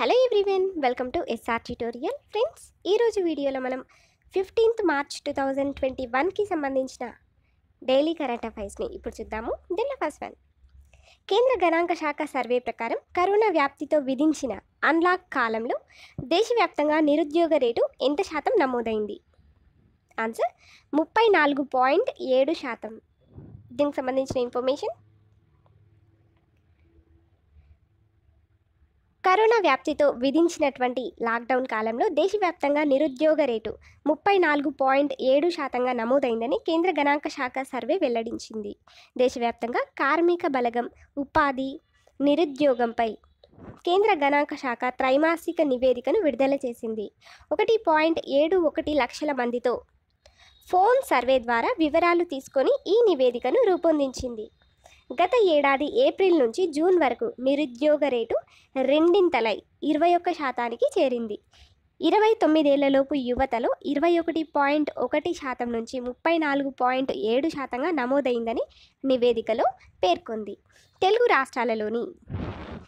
hello everyone welcome to SR tutorial friends ఈరోజు వీడియోలో మనం fifteenth March two thousand twenty వన్కి సంబంధించిన డైలీ కరెంట్ అఫైర్స్ని ఇప్పుడు చూద్దాము దీనిలో ఫస్ట్ వన్ కేంద్ర గణాంక శాఖ సర్వే ప్రకారం కరోనా వ్యాప్తితో విధించిన అన్లాక్ కాలంలో దేశవ్యాప్తంగా నిరుద్యోగ రేటు ఎంత శాతం నమోదైంది ఆన్సర్ ముప్పై నాలుగు పాయింట్ ఏడు శాతం దీనికి సంబంధించిన ఇన్ఫర్మేషన్ కరోనా వ్యాప్తితో విధించినటువంటి లాక్డౌన్ కాలంలో దేశవ్యాప్తంగా నిరుద్యోగ రేటు ముప్పై నాలుగు పాయింట్ ఏడు శాతంగా నమోదైందని కేంద్ర గణాంక శాఖ సర్వే వెల్లడించింది దేశవ్యాప్తంగా కార్మిక బలగం ఉపాధి నిరుద్యోగంపై కేంద్ర గణాంక శాఖ త్రైమాసిక నివేదికను విడుదల చేసింది ఒకటి పాయింట్ ఏడు ఒకటి లక్షల మందితో ఫోన్ సర్వే ద్వారా వివరాలు తీసుకొని ఈ నివేదికను రూపొందించింది గత ఏడాది ఏప్రిల్ నుంచి జూన్ వరకు నిరుద్యోగ రేటు రెండింతలై ఇరవై ఒక్క శాతానికి చేరింది ఇరవై తొమ్మిదేళ్లలోపు యువతలో ఇరవై ఒకటి పాయింట్ ఒకటి శాతం నుంచి ముప్పై నాలుగు పాయింట్ ఏడు శాతంగా నమోదైందని నివేదికలో పేర్కొంది తెలుగు రాష్ట్రాలలోని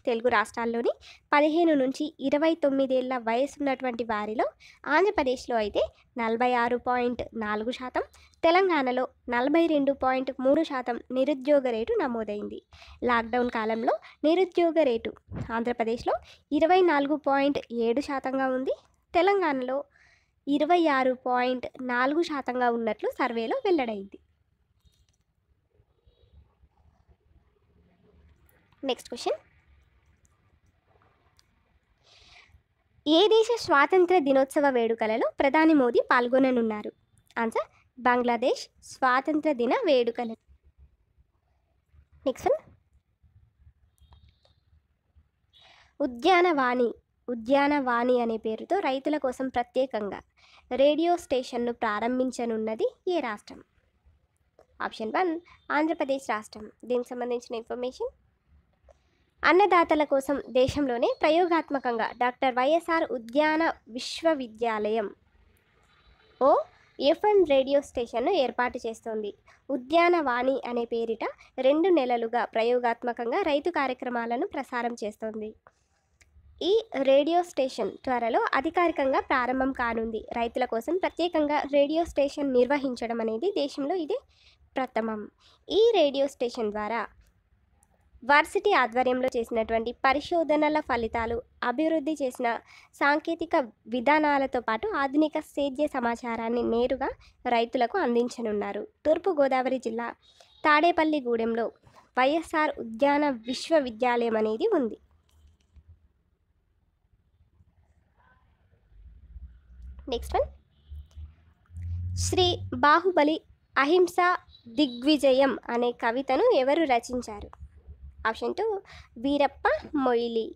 తెలుగు రాష్ట్రాల్లోని పదిహేను నుంచి ఇరవై తొమ్మిదేళ్ల వయసు ఉన్నటువంటి వారిలో ఆంధ్రప్రదేశ్లో అయితే నలభై ఆరు పాయింట్ నాలుగు శాతం తెలంగాణలో నలభై రెండు పాయింట్ మూడు శాతం నిరుద్యోగ రేటు నమోదైంది లాక్డౌన్ కాలంలో నిరుద్యోగ రేటు ఆంధ్రప్రదేశ్లో ఇరవై నాలుగు పాయింట్ ఏడు శాతంగా ఉంది తెలంగాణలో ఇరవై ఆరు పాయింట్ నాలుగు శాతంగా ఉన్నట్లు సర్వేలో వెల్లడైంది నెక్స్ట్ క్వశ్చన్ ఏ దేశ స్వాతంత్ర దినోత్సవ వేడుకలలో ప్రధాని మోదీ పాల్గొననున్నారు ఆన్సర్ బంగ్లాదేశ్ స్వాతంత్ర దిన వేడుకలు నెక్స్ట్ ఉద్యానవాణి ఉద్యానవాణి అనే పేరుతో రైతుల కోసం ప్రత్యేకంగా రేడియో స్టేషన్ను ప్రారంభించనున్నది ఏ రాష్ట్రం ఆప్షన్ వన్ ఆంధ్రప్రదేశ్ రాష్ట్రం దీనికి సంబంధించిన ఇన్ఫర్మేషన్ అన్నదాతల కోసం దేశంలోనే ప్రయోగాత్మకంగా డాక్టర్ వైఎస్ఆర్ ఉద్యాన విశ్వవిద్యాలయం ఓ ఎఫ్ఎం రేడియో స్టేషన్ను ఏర్పాటు చేస్తోంది ఉద్యానవాణి అనే పేరిట రెండు నెలలుగా ప్రయోగాత్మకంగా రైతు కార్యక్రమాలను ప్రసారం చేస్తోంది ఈ రేడియో స్టేషన్ త్వరలో అధికారికంగా ప్రారంభం కానుంది రైతుల కోసం ప్రత్యేకంగా రేడియో స్టేషన్ నిర్వహించడం అనేది దేశంలో ఇదే ప్రథమం ఈ రేడియో స్టేషన్ ద్వారా వర్సిటీ ఆధ్వర్యంలో చేసినటువంటి పరిశోధనల ఫలితాలు అభివృద్ధి చేసిన సాంకేతిక విధానాలతో పాటు ఆధునిక సేద్య సమాచారాన్ని నేరుగా రైతులకు అందించనున్నారు తూర్పుగోదావరి జిల్లా తాడేపల్లిగూడెంలో వైఎస్ఆర్ ఉద్యాన విశ్వవిద్యాలయం అనేది ఉంది నెక్స్ట్ వన్ శ్రీ బాహుబలి అహింస దిగ్విజయం అనే కవితను ఎవరు రచించారు ఆప్షన్ టూ వీరప్ప మొయిలి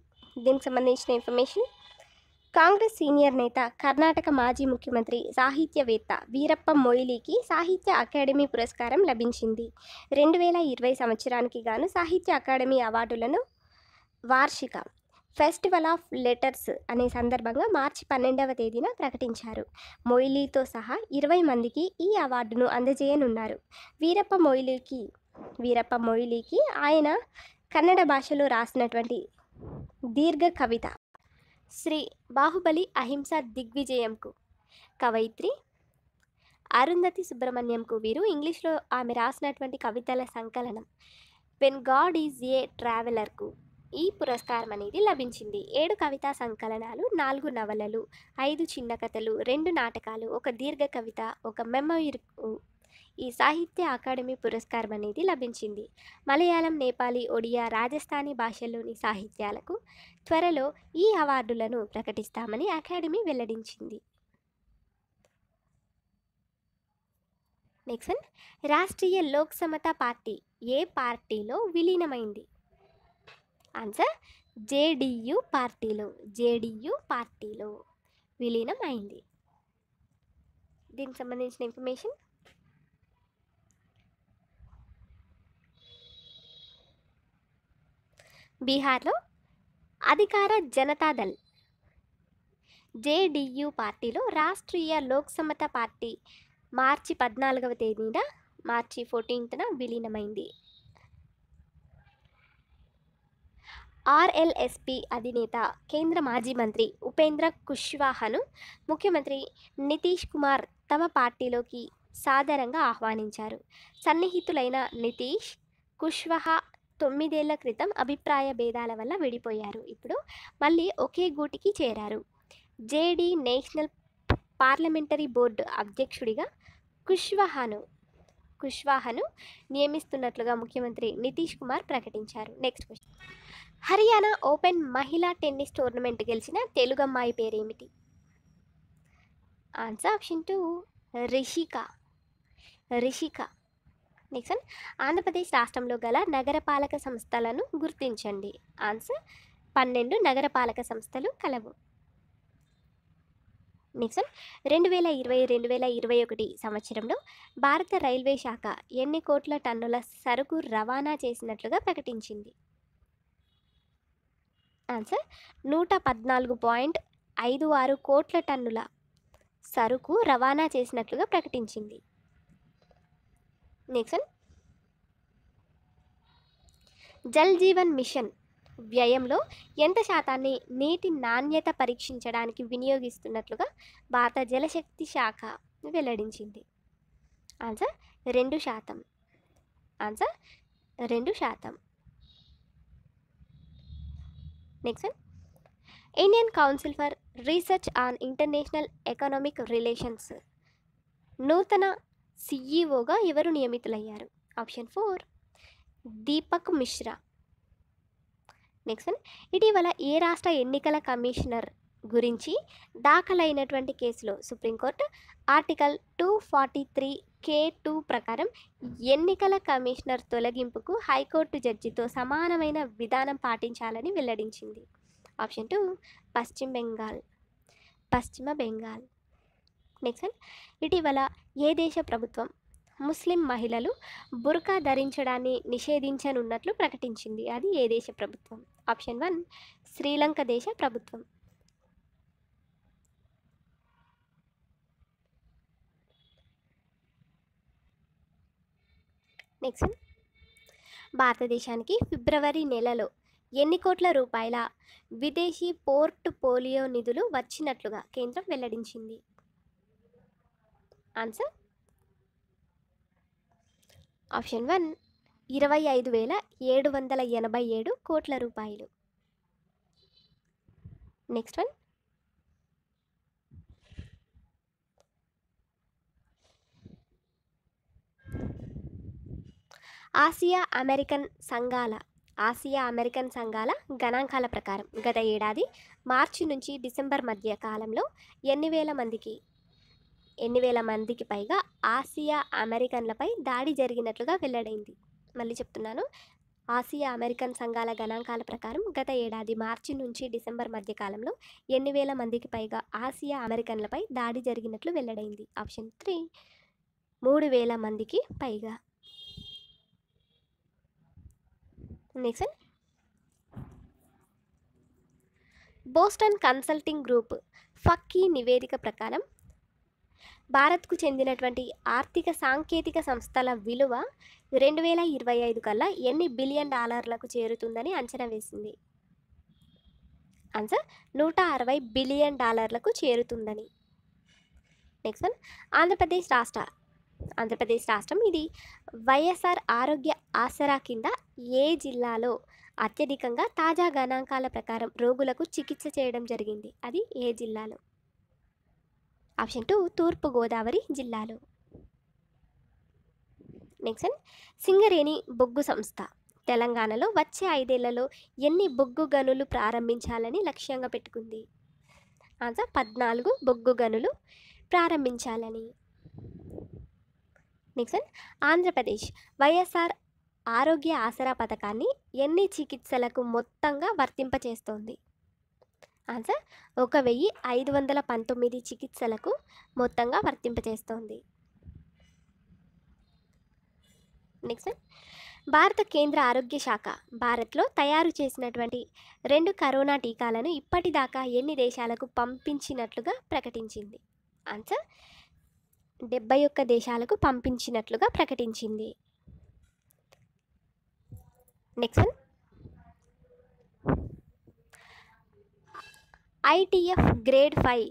దీనికి సంబంధించిన ఇన్ఫర్మేషన్ కాంగ్రెస్ సీనియర్ నేత కర్ణాటక మాజీ ముఖ్యమంత్రి సాహిత్యవేత్త వీరప్ప మొయిలీకి సాహిత్య అకాడమీ పురస్కారం లభించింది రెండు వేల ఇరవై సంవత్సరానికి గాను సాహిత్య అకాడమీ అవార్డులను వార్షిక ఫెస్టివల్ ఆఫ్ లెటర్స్ అనే సందర్భంగా మార్చి పన్నెండవ తేదీన ప్రకటించారు మొయిలీతో సహా ఇరవై మందికి ఈ అవార్డును అందజేయనున్నారు వీరప్ప మొయిలీకి వీరప్ప మొయిలీకి ఆయన కన్నడ భాషలో రాసినటువంటి దీర్ఘ కవిత శ్రీ బాహుబలి అహింస దిగ్విజయంకు కవయిత్రి అరుంధతి సుబ్రహ్మణ్యంకు వీరు ఇంగ్లీష్లో ఆమె రాసినటువంటి కవితల సంకలనం వెన్ గాడ్ ఈజ్ ఏ ట్రావెలర్కు ఈ పురస్కారం అనేది లభించింది ఏడు కవితా సంకలనాలు నాలుగు నవలలు ఐదు చిన్న కథలు రెండు నాటకాలు ఒక దీర్ఘ కవిత ఒక మెమోయిర్ ఈ సాహిత్య అకాడమీ పురస్కారం అనేది లభించింది మలయాళం నేపాలి ఒడియా రాజస్థానీ భాషల్లోని సాహిత్యాలకు త్వరలో ఈ అవార్డులను ప్రకటిస్తామని అకాడమీ వెల్లడించింది నెక్స్ట్ రాష్ట్రీయ లోక్ సమతా పార్టీ ఏ పార్టీలో విలీనమైంది ఆన్సర్ జేడియు పార్టీలో జేడియు పార్టీలో విలీనం అయింది దీనికి సంబంధించిన ఇన్ఫర్మేషన్ బీహార్లో అధికార జనతాదళ్ జేడియు పార్టీలో రాష్ట్రీయ లోక్ సమత పార్టీ మార్చి పద్నాలుగవ తేదీన మార్చి ఫోర్టీన్త్న విలీనమైంది ఆర్ఎల్ఎస్పి అధినేత కేంద్ర మాజీ మంత్రి ఉపేంద్ర కుష్వాహాను ముఖ్యమంత్రి నితీష్ కుమార్ తమ పార్టీలోకి సాధారణంగా ఆహ్వానించారు సన్నిహితులైన నితీష్ కుష్వాహా తొమ్మిదేళ్ల క్రితం అభిప్రాయ భేదాల వల్ల విడిపోయారు ఇప్పుడు మళ్ళీ ఒకే గూటికి చేరారు జేడీ నేషనల్ పార్లమెంటరీ బోర్డు అధ్యక్షుడిగా కుష్వాహాను కుష్వాహాను నియమిస్తున్నట్లుగా ముఖ్యమంత్రి నితీష్ కుమార్ ప్రకటించారు నెక్స్ట్ క్వశ్చన్ హర్యానా ఓపెన్ మహిళా టెన్నిస్ టోర్నమెంట్ గెలిచిన తెలుగమ్మాయి పేరేమిటి answer option two Rishika Rishika next Andhra Pradesh రాష్ట్రంలో గల నగరపాలక సంస్థలను గుర్తించండి ఆన్సర్ పన్నెండు నగరపాలక సంస్థలు కలవు నెక్స్ట్ రెండు వేల ఇరవై రెండు వేల ఇరవై ఒకటి సంవత్సరంలో భారత రైల్వే శాఖ ఎన్ని కోట్ల టన్నుల సరుకు రవాణా చేసినట్లుగా ప్రకటించింది ఆన్సర్ నూట పద్నాలుగు పాయింట్ ఐదు ఆరు కోట్ల టన్నుల సరుకు రవాణా చేసినట్లుగా ప్రకటించింది నెక్స్ట్ జల్ జీవన్ మిషన్ వ్యయంలో ఎంత శాతాన్ని నీటి నాణ్యత పరీక్షించడానికి వినియోగిస్తున్నట్లుగా భారత జలశక్తి శాఖ వెల్లడించింది ఆన్సర్ రెండు శాతం ఆన్సర్ రెండు శాతం next one Indian council for research on international economic relations నూతన సిఈఓగా e ఎవరు నియమితులయ్యారు option four Deepak Mishra next ఇటీవల ఏ రాష్ట్ర ఎన్నికల కమిషనర్ గురించి దాఖలైనటువంటి కేసులో supreme court article two forty three K two ప్రకారం ఎన్నికల కమిషనర్ తొలగింపుకు హైకోర్టు జడ్జితో సమానమైన విధానం పాటించాలని వెల్లడించింది ఆప్షన్ టూ పశ్చిమ బెంగాల్ పశ్చిమ బెంగాల్ నెక్స్ట్ వన్ ఇటీవల ఏ దేశ ప్రభుత్వం ముస్లిం మహిళలు బుర్కా ధరించడాన్ని నిషేధించనున్నట్లు ప్రకటించింది అది ఏ దేశ ప్రభుత్వం ఆప్షన్ వన్ శ్రీలంక దేశ ప్రభుత్వం నెక్స్ట్ భారతదేశానికి ఫిబ్రవరి నెలలో ఎన్ని కోట్ల రూపాయల విదేశీ పోర్ట్ పోలియో నిధులు వచ్చినట్లుగా కేంద్రం వెల్లడించింది ఆన్సర్ ఆప్షన్ వన్ ఇరవై ఐదు వేల ఏడు వందల ఎనభై ఏడు కోట్ల రూపాయలు నెక్స్ట్ వన్ ఆసియా అమెరికన్ సంఘాల ఆసియా అమెరికన్ సంఘాల గణాంకాల ప్రకారం గత ఏడాది మార్చి నుంచి డిసెంబర్ మధ్య కాలంలో ఎన్ని వేల మందికి ఎన్ని వేల మందికి పైగా ఆసియా అమెరికన్లపై దాడి జరిగినట్లుగా వెల్లడైంది మళ్ళీ చెప్తున్నాను ఆసియా అమెరికన్ సంఘాల గణాంకాల ప్రకారం గత ఏడాది మార్చి నుంచి డిసెంబర్ మధ్య కాలంలో ఎన్ని వేల మందికి పైగా ఆసియా అమెరికన్లపై దాడి జరిగినట్లు వెల్లడైంది ఆప్షన్ త్రీ మూడు వేల మందికి పైగా next Boston consulting group FICCI నివేదిక ప్రకారం భారత్కు చెందినటువంటి ఆర్థిక సాంకేతిక సంస్థల విలువ రెండు వేల ఇరవై ఐదు కల్లా ఎన్ని బిలియన్ డాలర్లకు చేరుతుందని అంచనా వేసింది ఆన్సర్ నూట అరవై బిలియన్ డాలర్లకు చేరుతుందని నెక్స్ట్ వన్ ఆంధ్రప్రదేశ్ రాష్ట్ర ఆంధ్రప్రదేశ్ రాష్ట్రం ఇది వైఎస్ఆర్ ఆరోగ్య ఆసరా కింద ఏ జిల్లాలో అత్యధికంగా తాజా గణాంకాల ప్రకారం రోగులకు చికిత్స చేయడం జరిగింది అది ఏ జిల్లాలో ఆప్షన్ టూ తూర్పుగోదావరి జిల్లాలో నెక్స్ట్ సింగరేణి బొగ్గు సంస్థ తెలంగాణలో వచ్చే ఐదేళ్లలో ఎన్ని బొగ్గు గనులు ప్రారంభించాలని లక్ష్యంగా పెట్టుకుంది ఆన్సర్ పద్నాలుగు బొగ్గు గనులు ప్రారంభించాలని నెక్స్ట్ ఆంధ్రప్రదేశ్ వైఎస్ఆర్ ఆరోగ్య ఆసరా పథకాన్ని ఎన్ని చికిత్సలకు మొత్తంగా వర్తింపచేస్తోంది ఆన్సర్ ఒక వెయ్యి ఐదు వందల పంతొమ్మిది చికిత్సలకు మొత్తంగా వర్తింపజేస్తోంది నెక్స్ట్ భారత కేంద్ర ఆరోగ్య శాఖ భారత్లో తయారు చేసినటువంటి రెండు కరోనా టీకాలను ఇప్పటిదాకా ఎన్ని దేశాలకు పంపించినట్లుగా ప్రకటించింది ఆన్సర్ డెబ్బై ఒక్క దేశాలకు పంపించినట్లుగా ప్రకటించింది next ITF grade five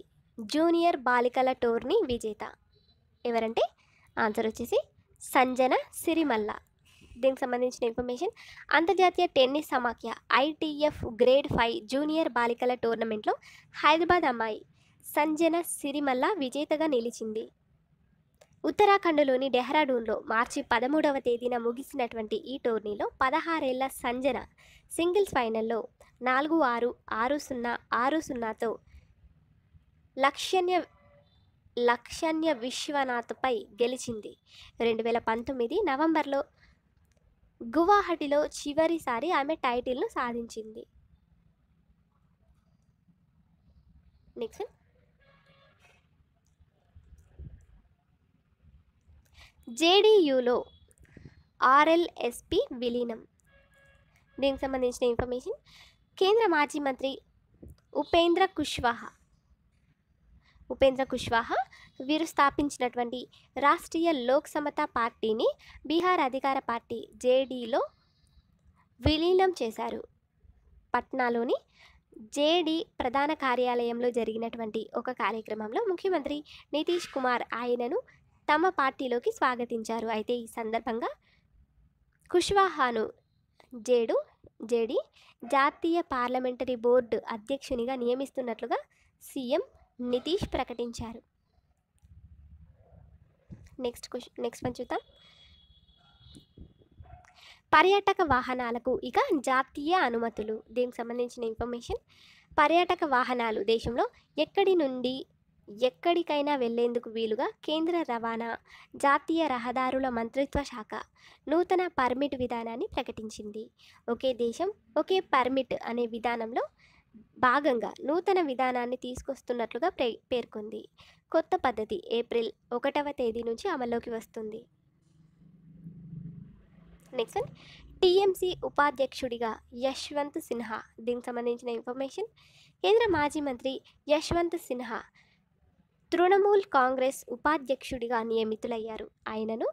junior బాలికల టోర్నీ విజేత ఎవరంటే ఆన్సర్ వచ్చేసి సంజన సిరిమల్ల దీనికి సంబంధించిన ఇన్ఫర్మేషన్ అంతర్జాతీయ టెన్నిస్ సమాఖ్య ఐటీఎఫ్ గ్రేడ్ ఫైవ్ జూనియర్ బాలికల టోర్నమెంట్లో హైదరాబాద్ అమ్మాయి సంజన సిరిమల్ల విజేతగా నిలిచింది ఉత్తరాఖండ్లోని డెహ్రాడూన్లో మార్చి పదమూడవ తేదీన ముగిసినటువంటి ఈ టోర్నీలో పదహారేళ్ల సంజన సింగిల్స్ ఫైనల్లో నాలుగు ఆరు ఆరు సున్నా ఆరు సున్నాతో లక్షణ్య లక్షణ్య విశ్వనాథ్పై గెలిచింది రెండు వేల పంతొమ్మిది నవంబర్లో గువాహటిలో చివరిసారి ఆమె టైటిల్ను సాధించింది నెక్స్ట్ జేడీయూలో ఆర్ఎల్ఎస్పి విలీనం దీనికి సంబంధించిన ఇన్ఫర్మేషన్ కేంద్ర మాజీ మంత్రి ఉపేంద్ర కుష్వాహా ఉపేంద్ర కుష్వాహా వీరు స్థాపించినటువంటి రాష్ట్రీయ లోక్ సమతా పార్టీని బీహార్ అధికార పార్టీ జేడీలో విలీనం చేశారు పట్నాలోని జేడీ ప్రధాన కార్యాలయంలో జరిగినటువంటి ఒక కార్యక్రమంలో ముఖ్యమంత్రి నితీష్ కుమార్ ఆయనను తమ పార్టీలోకి స్వాగతించారు అయితే ఈ సందర్భంగా కుష్వాహాను జేడు జేడి జాతీయ పార్లమెంటరీ బోర్డు అధ్యక్షునిగా నియమిస్తున్నట్లుగా సీఎం నితీష్ ప్రకటించారు నెక్స్ట్ క్వశ్చన్ నెక్స్ట్ వన్ చూద్దాం పర్యాటక వాహనాలకు ఇక జాతీయ అనుమతులు దీనికి సంబంధించిన ఇన్ఫర్మేషన్ పర్యాటక వాహనాలు దేశంలో ఎక్కడి నుండి ఎక్కడికైనా వెళ్లేందుకు వీలుగా కేంద్ర రవాణా జాతీయ రహదారుల మంత్రిత్వ శాఖ నూతన పర్మిట్ విధానాన్ని ప్రకటించింది ఒకే దేశం ఒకే పర్మిట్ అనే విధానంలో భాగంగా నూతన విధానాన్ని తీసుకొస్తున్నట్లుగా పేర్కొంది కొత్త పద్ధతి ఏప్రిల్ ఒకటవ తేదీ నుంచి అమల్లోకి వస్తుంది నెక్స్ట్ టీఎంసీ ఉపాధ్యక్షుడిగా యశ్వంత్ సిన్హా దీనికి సంబంధించిన ఇన్ఫర్మేషన్ కేంద్ర మాజీ మంత్రి యశ్వంత్ సిన్హా తృణమూల్ కాంగ్రెస్ ఉపాధ్యక్షుడిగా నియమితులయ్యారు ఆయనను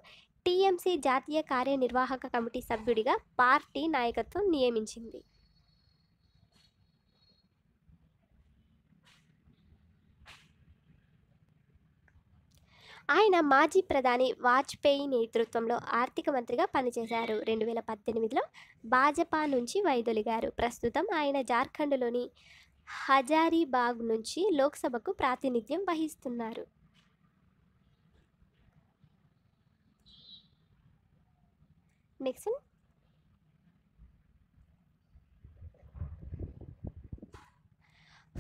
టీఎంసీ జాతీయ కార్యనిర్వాహక కమిటీ సభ్యుడిగా పార్టీ నాయకత్వం నియమించింది ఆయన మాజీ ప్రధాని వాజ్పేయి నేతృత్వంలో ఆర్థిక మంత్రిగా పనిచేశారు రెండు వేల పద్దెనిమిదిలో భాజపా నుంచి వైదొలిగారు ప్రస్తుతం ఆయన జార్ఖండ్లోని హజారీబాగ్ నుంచి లోక్సభకు ప్రాతినిధ్యం వహిస్తున్నారు నెక్స్ట్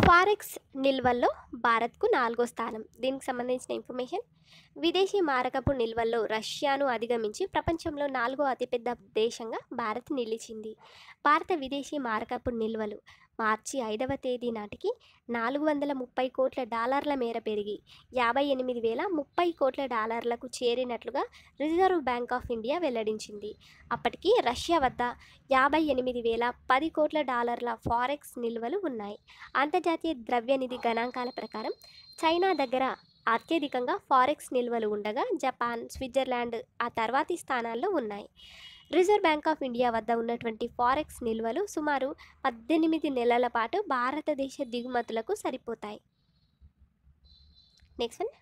ఫారెక్స్ నిల్వల్లో భారత్కు నాలుగో స్థానం దీనికి సంబంధించిన ఇన్ఫర్మేషన్ విదేశీ మారకపు నిల్వల్లో రష్యాను అధిగమించి ప్రపంచంలో నాలుగో అతిపెద్ద దేశంగా భారత్ నిలిచింది భారత విదేశీ మారకపు నిల్వలు మార్చి ఐదవ తేదీ నాటికి నాలుగు వందల ముప్పై కోట్ల డాలర్ల మేర పెరిగి యాభై ఎనిమిది వేల ముప్పై కోట్ల డాలర్లకు చేరినట్లుగా రిజర్వ్ బ్యాంక్ ఆఫ్ ఇండియా వెల్లడించింది అప్పటికి రష్యా వద్ద యాభై ఎనిమిది వేల పది కోట్ల డాలర్ల ఫారెక్స్ నిల్వలు ఉన్నాయి అంతర్జాతీయ ద్రవ్యనిధి గణాంకాల ప్రకారం చైనా దగ్గర అత్యధికంగా ఫారెక్స్ నిల్వలు ఉండగా జపాన్ స్విట్జర్లాండ్ ఆ తర్వాతి స్థానాల్లో ఉన్నాయి రిజర్వ్ బ్యాంక్ ఆఫ్ ఇండియా వద్ద ఉన్నటువంటి ఫారెక్స్ నిల్వలు సుమారు పద్దెనిమిది నెలల పాటు భారతదేశ దిగుమతులకు సరిపోతాయి నెక్స్ట్ వన్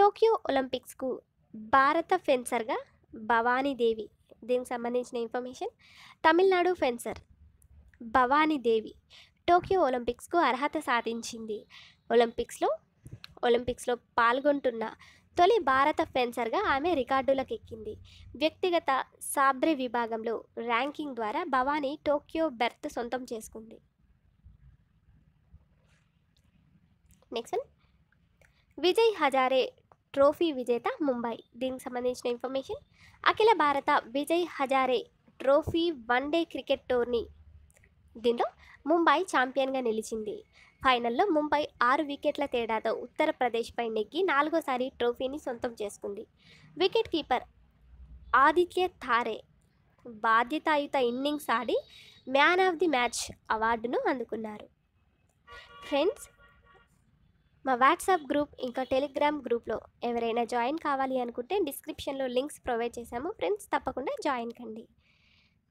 టోక్యో ఒలింపిక్స్కు భారత ఫెన్సర్గా భవానీదేవి దీనికి సంబంధించిన information Tamil Nadu fencer Bhavani Devi Tokyo ఒలింపిక్స్కు అర్హత సాధించింది ఒలింపిక్స్లో ఒలింపిక్స్లో పాల్గొంటున్న తొలి భారత ఫెన్సర్గా ఆమె రికార్డులకు ఎక్కింది వ్యక్తిగత సాబ్రి విభాగంలో ర్యాంకింగ్ ద్వారా భవానీ టోక్యో బెర్త్ సొంతం చేసుకుంది నెక్స్ట్ విజయ్ హజారే ట్రోఫీ విజేత ముంబై దీనికి సంబంధించిన ఇన్ఫర్మేషన్ అఖిల భారత Vijay Hazare trophy one day cricket tourney దీనిలో ముంబై ఛాంపియన్గా నిలిచింది ఫైనల్లో ముంబై ఆరు వికెట్ల తేడాతో ఉత్తరప్రదేశ్పై నెగ్గి నాలుగోసారి ట్రోఫీని సొంతం చేసుకుంది వికెట్ కీపర్ ఆదిత్య థారే బాధ్యతాయుత ఇన్నింగ్స్ ఆడి మ్యాన్ ఆఫ్ ది మ్యాచ్ అవార్డును అందుకున్నారు ఫ్రెండ్స్ మా వాట్సాప్ గ్రూప్ ఇంకా టెలిగ్రామ్ గ్రూప్లో ఎవరైనా జాయిన్ కావాలి అనుకుంటే డిస్క్రిప్షన్లో లింక్స్ ప్రొవైడ్ చేశాము ఫ్రెండ్స్ తప్పకుండా జాయిన్ కండి